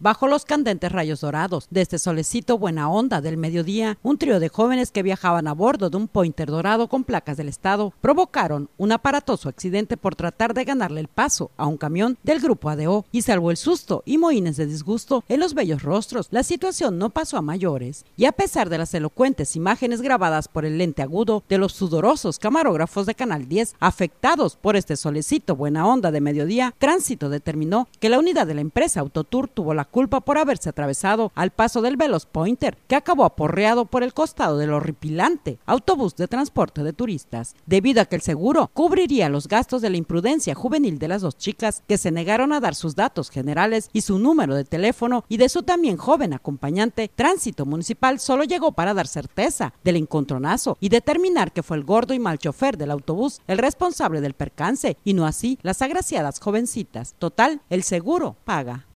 Bajo los candentes rayos dorados de este solecito buena onda del mediodía, un trío de jóvenes que viajaban a bordo de un pointer dorado con placas del Estado provocaron un aparatoso accidente por tratar de ganarle el paso a un camión del grupo ADO y salvo el susto y moines de disgusto en los bellos rostros, la situación no pasó a mayores y a pesar de las elocuentes imágenes grabadas por el lente agudo de los sudorosos camarógrafos de Canal 10 afectados por este solecito buena onda de mediodía, Tránsito determinó que la unidad de la empresa Autotour tuvo la culpa por haberse atravesado al paso del Veloz Pointer, que acabó aporreado por el costado del horripilante autobús de transporte de turistas, debido a que el seguro cubriría los gastos de la imprudencia juvenil de las dos chicas que se negaron a dar sus datos generales y su número de teléfono y de su también joven acompañante, Tránsito Municipal solo llegó para dar certeza del encontronazo y determinar que fue el gordo y mal chofer del autobús el responsable del percance y no así las agraciadas jovencitas. Total, el seguro paga.